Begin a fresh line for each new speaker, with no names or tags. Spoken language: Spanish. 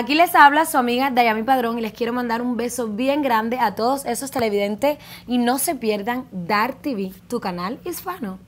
Aquí les habla su amiga Dayami Padrón y les quiero mandar un beso bien grande a todos esos televidentes y no se pierdan Dar TV, tu canal hispano.